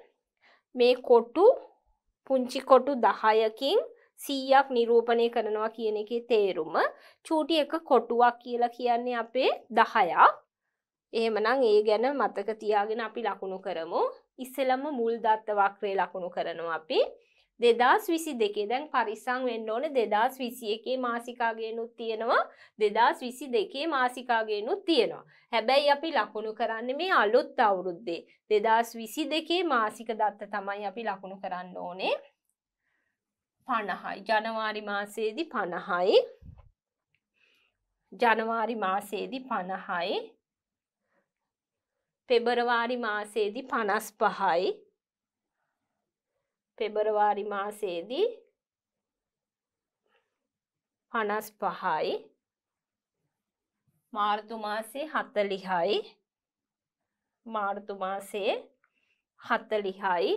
මේ කොටු පුංචි කොටු දහයකින් සීයක් නිරූපණය කරනවා කියන එකේ තේරුම චූටි එක කොටුවක් කියලා කියන්නේ අපේ දහයක් එහෙමනම් ඒ ගැන මතක තියාගෙන අපි ලකුණු කරමු ඉස්සෙලම මුල් දත්ත වක්‍රය ලකුණු කරනවා අපි දෙදස් විසි දෙකේ දැන් පරිසං වෙන්න ඕන දෙදස් විසි එකේ මාසිකාගේනුත් තියෙනවා දෙදස් විසි දෙකේ මාසිකාගේනුත් තියෙනවා හැබැයි අපි ලකුණු කරන්න මේ අලුත් අවුරුද්දේ දෙදස් විසි දෙකේ මාසික දත්ත තමයි අපි ලකුණු කරන්න ඕනේ පණහයි ජනවාරි මාසේදි පණහයි ජනවාරි මාසේදි පණහයි පෙබරවාරි මාසයේදී 55යි පෙබරවාරි මාසයේදී 55යි මාර්තු මාසේ 40යි මාර්තු මාසේ 40යි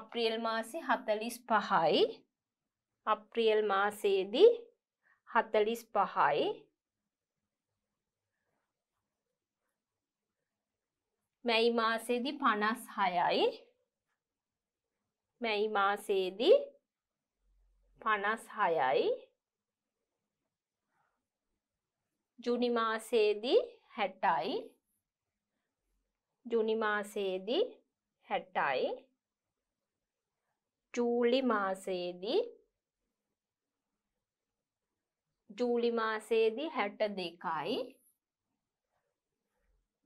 අප්‍රියල් මාසේ 45යි අප්‍රියල් මාසයේදී 45යි මැයි මාසේදී 56යි මැයි මාසේදී 56යි ජුනි මාසේදී 60යි ජුනි මාසේදී 60යි ජූලි මාසේදී ජූලි මාසේදී 62යි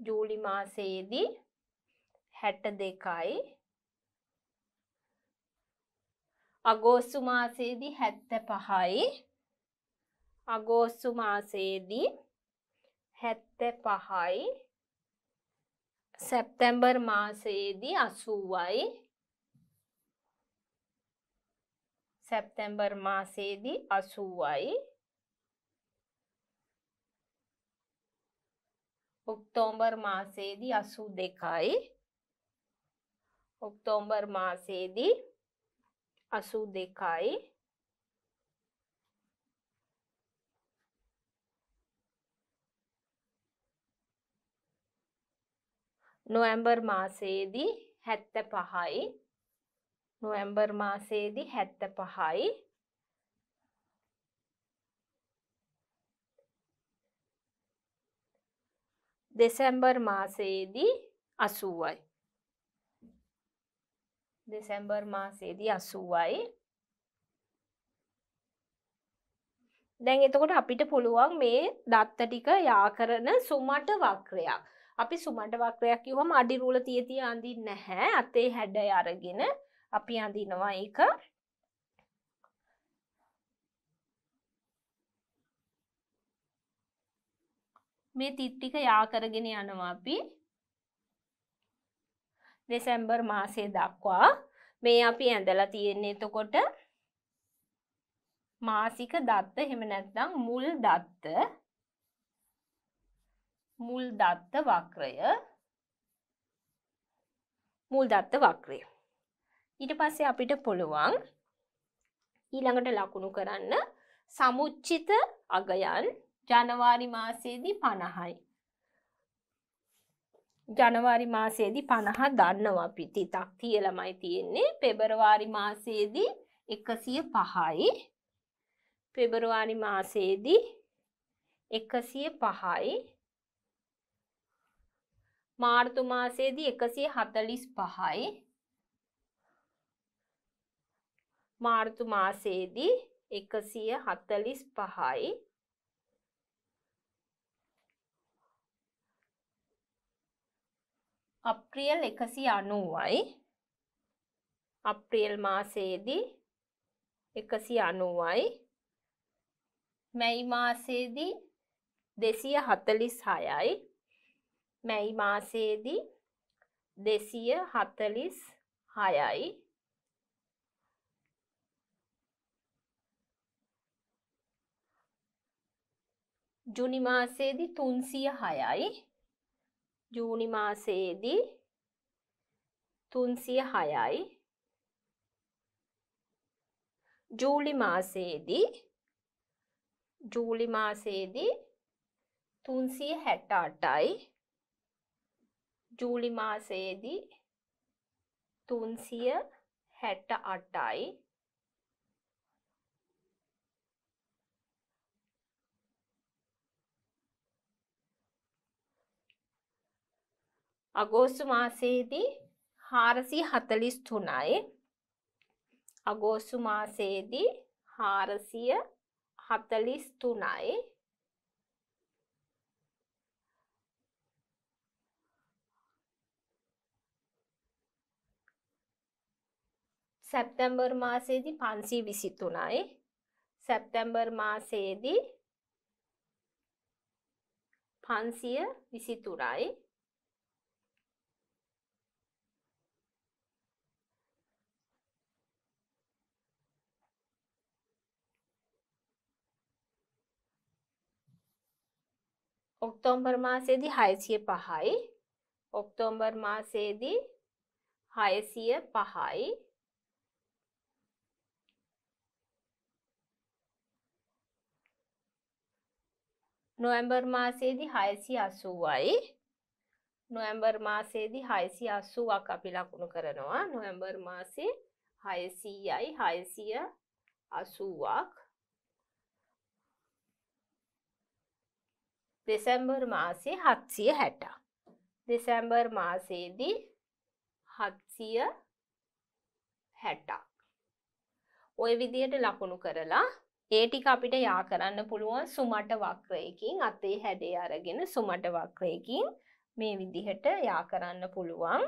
ජූලි මාසයේදී හැට දෙකයි අගෝස්තු මාසයේදී හැත්ත පහයි අගෝස්තු මාසයේදී හැත්ත පහයි සැප්තැම්බර් මාසයේදී අසුවයි සැප්තැම්බර් මාසයේදී අසුවයි ඔක්තෝම්බර් මාසයේදී 82යි ඔක්තෝම්බර් මාසයේදී 82යි නොවැම්බර් මාසයේදී 75යි නොවැම්බර් මාසයේදී 75යි දෙසැම්බර් මාසයේදී අසුවයි. දෙසැම්බර් මාසේදී අසුවයි. දැන් එතකොට අපිට පුළුවන් මේ දත්ත ටික යා කරන සුමට වක්‍රයක්. අපි සුමට වක්‍රයක් කිව්වම අඩිරුල තිය තිය අඳින්නේ නැහැ. අතේ හැඩය අරගෙන අපි අඳිනවා ඒක මේ තිත් ටික යා කරගෙන යනවා අපි දෙසැම්බර් මාසයේ දක්වා මේ අපි ඇඳලා තියෙන්නේ එතකොට මාසික දත්ත එහෙම නැත්නම් මුල් දත්ත මුල් දත්ත වක්‍රය මුල් දත්ත වක්‍රය ඊට පස්සේ අපිට පුළුවන් ඊළඟට ලකුණු කරන්න සමුච්චිත අගයන් ජනවාරි මාසයේදී 50යි. ජනවාරි මාසයේදී 50 දන්නවා අපි තිතක් තියලමයි තියෙන්නේ. පෙබරවාරි මාසයේදී 105යි. පෙබරවාරි මාසයේදී 105යි. මාර්තු මාසයේදී 145යි. මාර්තු මාසයේදී 145යි. අප්‍රියල් එකසි අනුවයි අප්‍රියල් මාසයේදී එකසි අනුවයි මැයි මාසයේදී දෙසිය හතලිස් හයයි මැයි මාසයේදී දෙසිය හතලිස් හයයි ජුනි මාසයේදී තුන්සිය හයයි ජූනි මාසයේදී 306යි ජූලි මාසයේදී ජූලි මාසයේදී 368යි ජූලි මාසයේදී 368යි අගෝස්තු මාසයේදී හාරසි හතලිස් තුනයි අගෝස්තු මාසයේදී හාරසිය හතලිස් තුනයි සැප්තැම්බර් මාසයේදී පන්සී විසි තුනයි සැප්තැම්බර් මාසයේදී පන්සිය විසිතුරයි ඔක්තෝම්බර් මාසයේදී 605යි. ඔක්තෝම්බර් මාසයේදී 605යි. නොවැම්බර් මාසයේදී 680යි. නොවැම්බර් මාසයේදී 680ක් අපි ලකුණු කරනවා. නොවැම්බර් මාසේ 600යි 680ක්. දෙසැම්බර් මාසේ හත්සිය හැට. දෙසැම්බර් මාසේදී හත්සිය හැටක්. ඔය විදියට ලකුණු කරලා ඒටික අපිට යා කරන්න පුළුවන් සුමට වක්‍රයකින් අතේ හැඩේ අරගෙන සුමට වක්‍රයකින් මේ විදිහට යා කරන්න පුළුවන්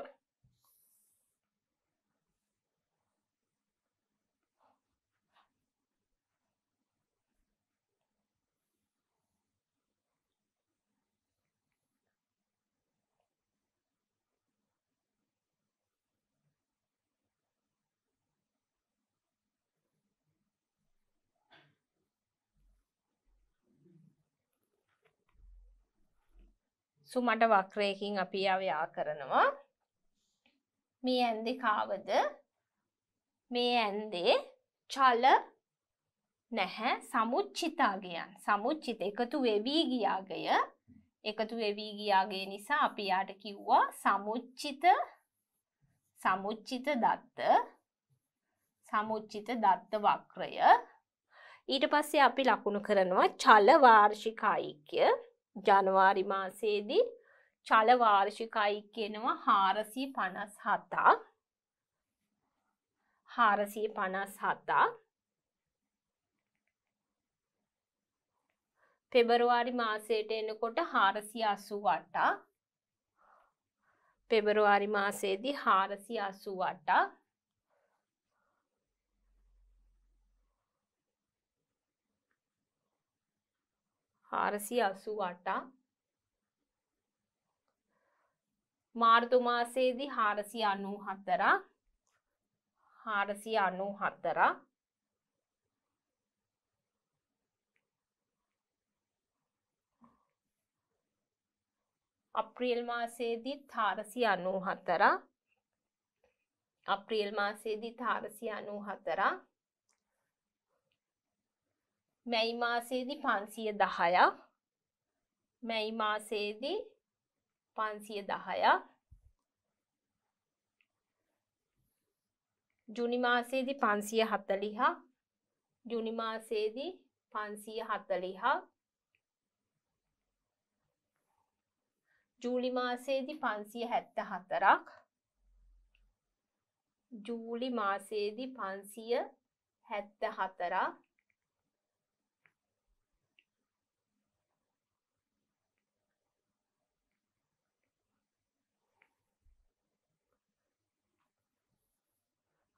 සුමට වක්‍රයකින් අපි අවයා කරනවා මේ ඇන්දි කාවද මේ ඇන්දේ චල නැහැ සමුච්චිතාගයන් සමුච්චිත එකතු වෙවී ගියාගය එකතු වෙවී ගියාගේ නිසා අපි යාට කිව්වා සමුච්චිත සමුච්චිත දත්ත සමුච්චිත දත්ත වක්‍රය ඊට පස්සේ අපි ලකුණු කරනවා චල වාර්ෂිකායික්‍ය ජනවාරි මාසයේදී චලවාර්ෂිකයි කියනවා හාරසී පනස් හතා හාරසී පනස් හතා පෙබරවාරි මාසයට එනකොට හාරසි අසුවටා පෙබරවාරි මාසේදී හාරසි අසුවටා හාරසිය අසූ අටා මාර්තුමාසේදී හාරසිය අනූ හත්තර හාරසිය අනූ හත්තර අප්‍රියල් මාසේදී හාරසිය අනූ හත්තර අප්‍රියල් මාසේදී හාරසිය අනූ හතරා මැයි මාසයේදී 510ක් මැයි මාසයේදී 510ක් ජුනි මාසයේදී 540ක් ජුනි මාසයේදී 540ක් ජූලි මාසයේදී 574ක් ජූලි මාසයේදී 574ක්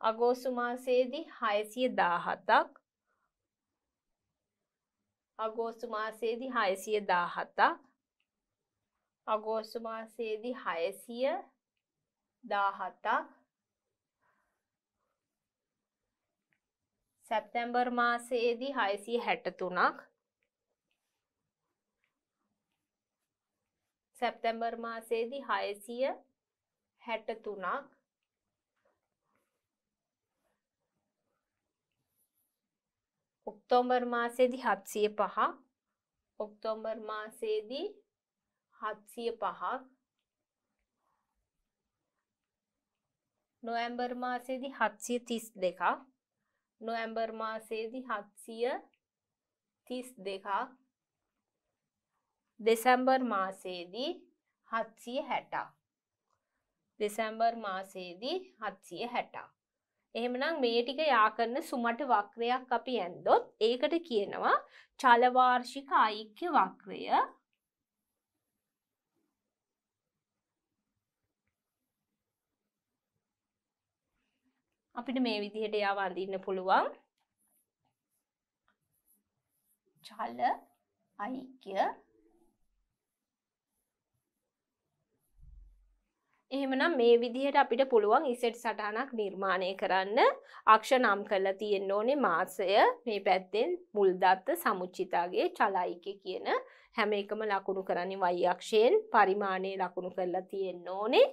අගෝස්තු මාසයේදී 617ක් අගෝස්තු මාසයේදී 617ක් අගෝස්තු මාසයේදී 617ක් සැප්තැම්බර් මාසයේදී 663ක් සැප්තැම්බර් මාසයේදී 663ක් ඔක්තෝබර් මාසේදී 705ක් ඔක්තෝබර් මාසේදී 705ක් නොවැම්බර් මාසේදී 732ක් නොවැම්බර් මාසේදී 732ක් දෙසැම්බර් මාසේදී 760ක් දෙසැම්බර් මාසේදී 760ක් එහෙමනම් මේ ටික යාකරන සුමට වක්‍රයක් අපි ඇන්දොත් ඒකට කියනවා චලවාර්ෂික ඓක්‍ය වක්‍රය අපිට මේ විදිහට එයා වඳින්න පුළුවන් චල ඓක්‍ය එහෙමනම් මේ විදිහට අපිට පුළුවන් ඉසෙට් සටහනක් නිර්මාණය කරන්න අක්ෂ නම් කරලා තියෙන්න ඕනේ මාසය මේ පැත්තෙන් මුල්දත්ත සමුච්චිතාගේ චලයික කියන හැම එකම ලකුණු කරන්නේ වයි අක්ෂයෙන් පරිමාණය ලකුණු කරලා තියෙන්න ඕනේ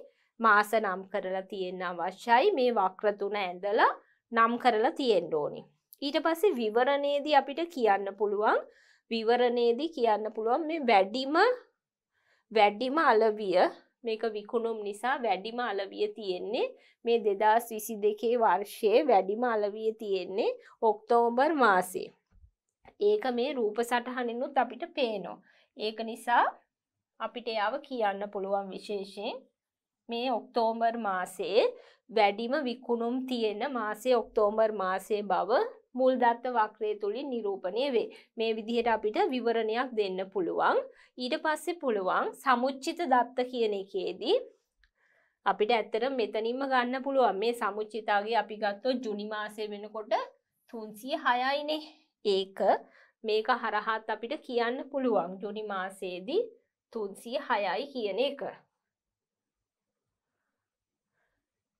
මාස නම් කරලා තියෙන්න අවශ්‍යයි මේ වක්‍ර තුන ඇඳලා නම් කරලා තියෙන්න ඕනේ ඊට පස්සේ විවරණයේදී අපිට කියන්න පුළුවන් විවරණයේදී කියන්න පුළුවන් මේ වැඩිම වැඩිම අලවිය මේක විකුණුම් නිසා වැඩිම අලවිය තියෙන්නේ මේ දෙදස් විසි දෙකේ වර්ෂයේ වැඩිම අලවිය තියෙන්නේ ඔක්තෝම්බර් මාසේ. ඒක මේ රූප සටහනෙනුත් අපිට පේනෝ. ඒක නිසා අපිට යාව කියන්න පුළුවන් විශේෂයෙන් මේ ඔක්තෝම්බර් මාසේ වැඩිම විකුණුම් තියෙන මාසේ ඔක්තෝම්බර් මාසේ බව මුල් දත්ත වක්‍රය තුළින් නිරූපණය වේ. මේ විදිහට අපිට විවරණයක් දෙන්න පුළුවන්. ඊට පස්සේ පුළුවන් සමුච්චිත දත්ත කියන එකේදී අපිට ඇත්තට මෙතනින්ම ගන්න පුළුවන් මේ සමුච්චිතාගේ අපි ගත්තෝ ජුනි මාසය වෙනකොට 306 යිනේ. ඒක මේක හරහත් අපිට කියන්න පුළුවන් ජුනි මාසයේදී තුන්සිය හයයි කියන එක.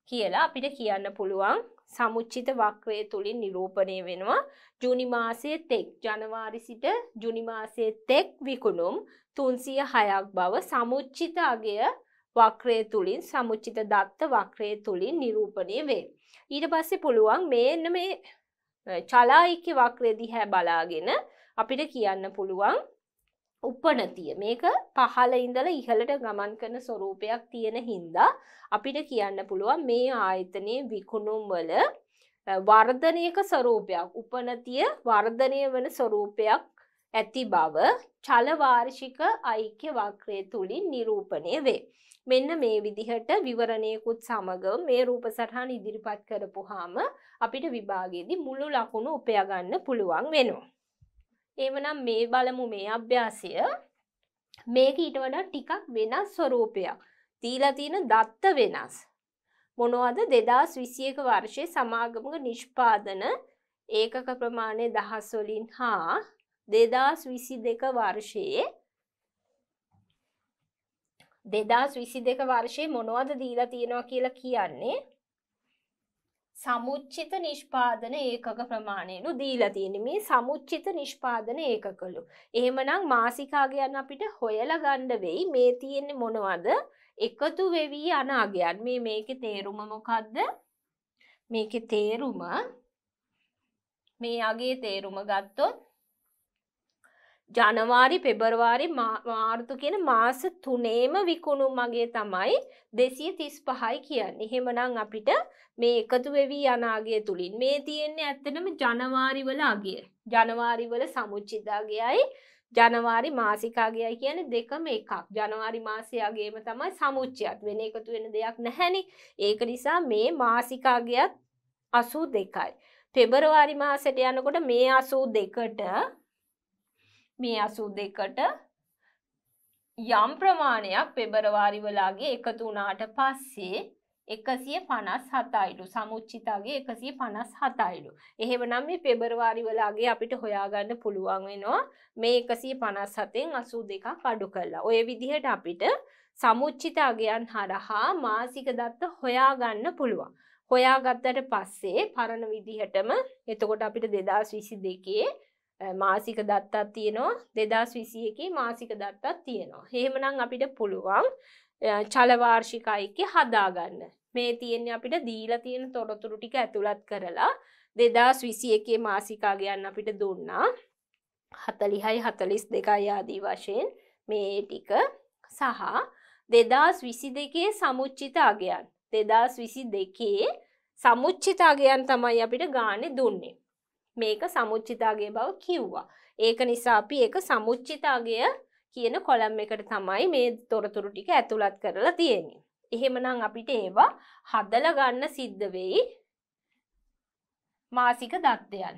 කියලා අපිට කියන්න පුළුවන් සමුච්චිත වක්‍රය තුළින් නිරූපණය වෙනවා ජුනිමාසය තෙක් ජනවාරි සිට ජුනිමාසය තෙක් විකුණුම් තුන්සිය හයක් බව සමුච්චිත අගය වක්‍රය තුළින් සමුච්චිත දත්ත වක්‍රය තුළින් නිරූපණය වේ. ඊට පස්සේ පුළුවන් මේන්න මේ චලායික්‍ය වක්‍රය දිහැ බලාගෙන අපිට කියන්න පුළුවන් උපනතිය මේක පහල ඉඳල ඉහළට ගමන් කරන ස්වරූපයක් තියෙන හින්දා අපිට කියන්න පුළුවන් මේ ආයතනයේ විකුණුම්වල වර්ධනයක ස්වරූපයක් උපනතිය වර්ධනය වන ස්වරූපයක් ඇති බව චලවාර්ෂික ඓක්‍ය වක්‍රය තුළින් නිරූපණය වේ. මෙන්න මේ විදිහට විවරණයකුත් සමග මේ රූප සටහන් ඉදිරිපත් කරපුහාම අපිට විභාගයේදී මුළු ලකුණු උපයගන්න පුළුවන් වෙනවා. ඒමනම් මේ බලමු මේ අභ්‍යාසය මේක ඊට වඩා ටිකක් වෙනස් ස්වරූපයක් තීලා තියෙන දත්ත වෙනස් මොනවද දෙදස් විසියක වර්ෂය සමාගමක නිෂ්පාදන ඒකක ප්‍රමාණය දහස්වලින් හා දෙදස් විසි දෙක වර්ෂයේ දෙදස් විසි දෙක වර්ෂය මොනවද දීලා තියෙනවා කියලා කියන්නේ සමුච්චිත නිෂ්පාදන ඒකක ප්‍රමාණයලු දීලා තියෙන මේ සමුච්චිත නිෂ්පාදන ඒකකලු. එහෙමනම් මාසිකාගයන් අපිට හොයලා ගණ්ඩ වෙයි මේ තියෙන්නේ මොනවද එකතු වෙවී අනාගයන් මේ මේක තේරුම මොකක්ද මේක තේරුම මේ අගේ තේරුම ගත්තොත් ජනවාරි පෙබරවාරි මාර්තු කියන මාස තුනේම විකුණු මගේ තමයි දෙසිය තිස් පහයි කියන්න එහෙමනං අපිට මේ එකතු වෙවී යනාගේ තුළින් මේ තියෙන්නේ ඇත්තනම ජනවාරිවල අගේ ජනවාරිවල සමුච්චිදාගයයි ජනවාරි මාසිකාගයයි කියන දෙකම එකක් ජනවාරි මාසයගේම තමයි සමුච්චයත් වෙන එකතු වෙන දෙයක් නැහැනි ඒක නිසා මේ මාසිකාගයත් අසූ දෙකයි. පෙබරවාරි මාසට යනකොට මේ අසූ දෙකට මේ අසු දෙකට යම් ප්‍රමාණයක් පෙබරවාරි වලාගේ එකතු වුණාට පස්සේ එකසිය පනස් හතයිඩු සමුච්චිතාගේ එකසිය පනස් හතයිඩු. එහෙමනම් මේ පෙබරවාරි වලාගේ අපිට හොයාගන්න පුළුවන් වෙනවා මේ එකසිය පනස් හතෙන් අසූ දෙකක් අඩු කරලා. ඔය විදිහට අපිට සමුච්චිතාගයන් හරහා මාසික දත්ත හොයාගන්න පුළුවන්. හොයාගත්තට පස්සේ පරණ විදිහටම එතකොට අපිට දෙදස් විසි දෙකේ මාසික දත්තත් තියෙනවා දෙදස් විසි එකේ මාසික දත්තත් තියෙනවා හෙමනම් අපිට පුළුවන් චලවාර්ෂිකයික හදාගන්න මේ තියෙන්නේ අපිට දීලා තියෙන තොරතුරු ටික ඇතුළත් කරලා දෙදස් විසි එකේ මාසිකා ගයන්න අපිට දුන්නා හතලිහයි හතලිස් දෙකයි ආදී වශයෙන් මේ ටික සහ දෙදස් විසි දෙකේ සමුච්චිත අගයන් දෙදස් විසි දෙකේ සමුච්චිත අගයන් තමයි අපිට ගානෙ දුන්නේ මේක සමුච්චිතාගේ බව කිව්වා. ඒක නිසා අපි ඒක සමුච්චිතාගය කියන කොළම් එකට තමයි මේ තොරතුරු ටික ඇතුළත් කරලා තියෙන්නේ. එහෙමනම් අපිට ඒවා හදලා ගන්න සිද්ධ වෙයි මාසික දත්තයන්.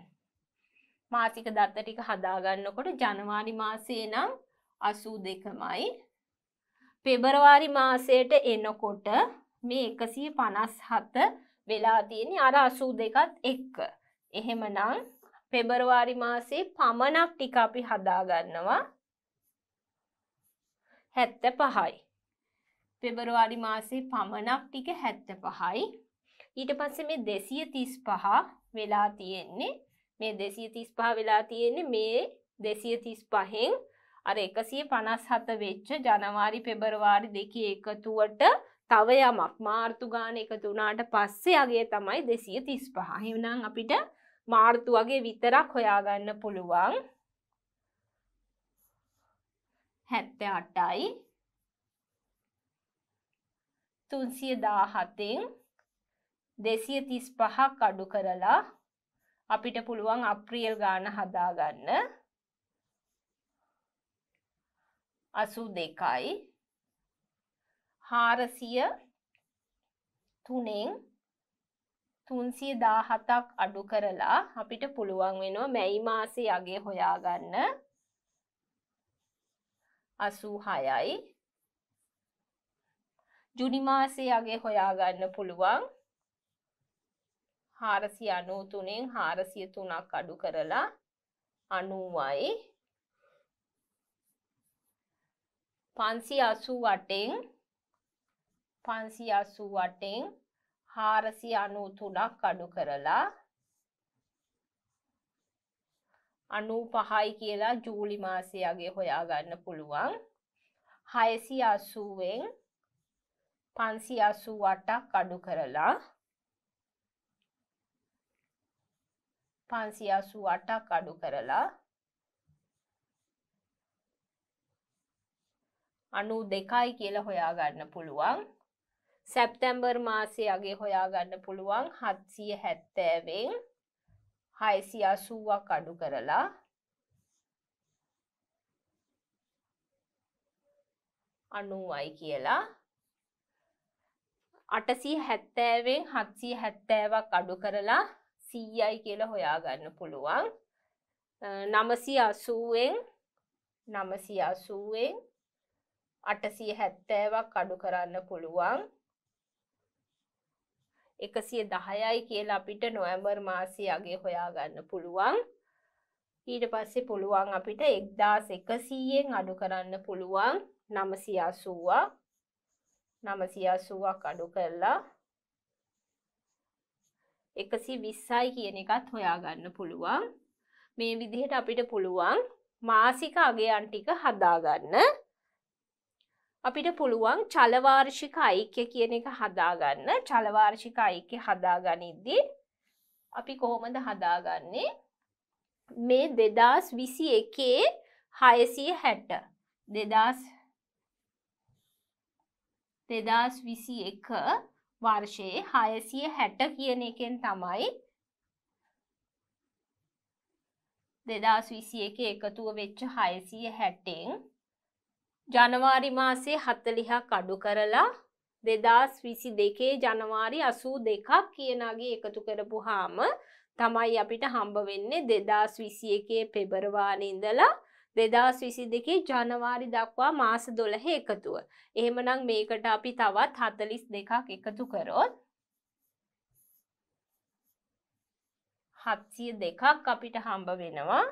මාසික දත්ත ටික හදා ගන්නකොට ජනවාරි මාසයේ නම් 82මයි. පෙබරවාරි මාසයට එනකොට මේ 157 වෙලා තියෙන්නේ අර 82ත් එක්ක. එහෙමනම් පෙබරවාරි මාසේ පමණක් ටික අපි හදාගන්නවා හැත්ත පහයි. පෙබරවාරි මාසේ පමණක් ටික හැත්ත පහයි. ඊට පස්සේ මේ දෙසිය තිස් පහ වෙලා තියෙන්නේ මේ දෙසිය තිස් පහ වෙලා තියෙන්නේ මේ දෙසිය තිස් පහෙන් අර එකසිය පනස් හත වෙච්ච ජනවාරි පෙබරවාරි දෙකේ එකතුවට තව යමක් මාර්තුගාන එකතුනාට පස්සේ අගේ තමයි දෙසිය තිස් පහ හිවනම් අපිට මාර්තු වගේ විතරක් හොයාගන්න පුළුවන් හැත්ත අටයි තුන්සිය දාහතෙන් දෙසිය තිස් පහක් අඩු කරලා අපිට පුළුවන් අප්‍රියල් ගාන හදාගන්න අසු දෙකයි හාරසිය තුනෙන් තුන්සිය දාහතක් අඩු කරලා අපිට පුළුවන් වෙනවා මැයි මාසේ අගේ හොයාගන්න අසූ හයයි ජුනි මාසේ අගේ හොයාගන්න පුළුවන් හාරසි අනූ තුනෙන් හාරසිය තුනක් අඩු කරලා අනුවයි පන්සි අසූ වටෙන් පන්සි අසූ වටෙන් හාරසි අනු තුනක් අඩු කරලා අනු පහයි කියලා ජූලි මාසයගේ හොයාගන්න පුළුවන් හයසි අසුවෙන් පන්සි අසු වටක් අඩු කරලා පන්සි අසු වටක් අඩු කරලා අනු දෙකයි කියලා හොයාගන්න පුළුවන් සැප්තැම්බර් මාසයගේ හොයාගන්න පුළුවන් හත්සිය හැත්තෑවෙන් හයිසි අසුවක් අඩු කරලා අනුවයි කියලා අටසී හැත්තෑවෙන් හත්සී හැත්තෑවක් අඩු කරලා සීයයි කියල හොයාගන්න පුළුවන් නමසි අසුවෙන් නමසි අසුවෙන් අටසී හැත්තෑවක් අඩු කරන්න පුළුවන් එකසිය දහයයි කියලා අපිට නොවැම්බර් මාසයගේ හොයාගන්න පුළුවන් ඊට පස්සේ පුළුවන් අපිට එක්දාස් එකසීයෙන් අඩු කරන්න පුළුවන් නමසියාසුවා නමසියාසුවක් අඩු කරලා එකසි විස්සයි කියන එකත් හොයාගන්න පුළුවන් මේ විදිහට අපිට පුළුවන් මාසික අගයන් ටික හදාගන්න අපිට පුළුවන් චලවාර්ෂික අයික්‍ය කියන එක හදාගන්න චලවාර්ෂික අයික්‍ය හදාගනිද්දී අපි කොහොමද හදාගන්නේ මේ දෙදස් විසි එකේ හයසිය හැට්ට දෙදස් දෙදස් විසි එක වර්ෂයේ හයසිය හැට කියන එකෙන් තමයි දෙදස් විසි එක එකතුව වෙච්ච හයසිය හැට්ටෙන් ජනවාරි මාසේ හත්තලිහක් අඩු කරලා දෙදස් විසි දෙකේ ජනවාරි අසූ දෙකක් කියනගේ එකතු කරපු හාම තමයි අපිට හම්බ වෙන්නේ දෙදස් විසි එකේ පෙබරවාලින්දලා දෙදස් විසි දෙකේ ජනවාරි දක්වා මාස දොළහ එකතුව. එහෙමනම් මේකට අපි තවත් හතලිස් දෙකක් එකතු කරොත්. හත්සිය දෙකක් අපිට හම්බ වෙනවා